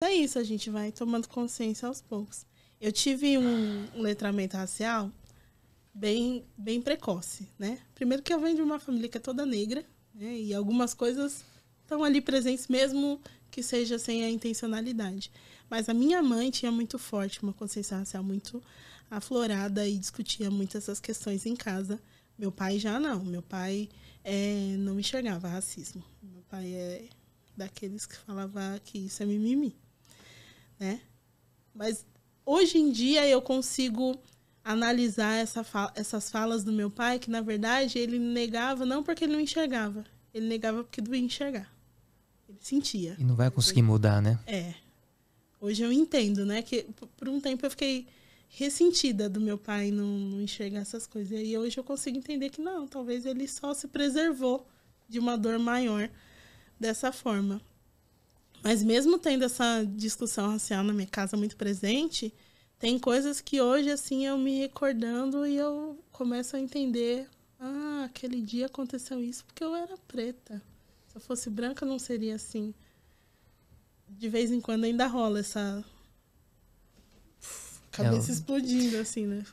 É isso, a gente vai tomando consciência aos poucos. Eu tive um, letramento racial bem, bem precoce, né? Primeiro que eu venho de uma família que é toda negra, né? E algumas coisas estão ali presentes mesmo que seja sem a intencionalidade. Mas a minha mãe tinha muito forte uma consciência racial muito aflorada e discutia muito essas questões em casa. Meu pai já não. Meu pai é, não enxergava racismo. Meu pai é daqueles que falava que isso é mimimi né? Mas hoje em dia eu consigo analisar essa fala, essas falas do meu pai, que na verdade ele negava não porque ele não enxergava, ele negava porque doía enxergar. Ele sentia. E não vai conseguir mudar, né? É. Hoje eu entendo, né? Que por um tempo eu fiquei ressentida do meu pai não, não enxergar essas coisas. E hoje eu consigo entender que não, talvez ele só se preservou de uma dor maior dessa forma. Mas mesmo tendo essa discussão racial na minha casa muito presente, tem coisas que hoje, assim, eu me recordando e eu começo a entender. Ah, aquele dia aconteceu isso porque eu era preta. Se eu fosse branca, não seria assim. De vez em quando ainda rola essa. É cabeça explodindo, assim, né?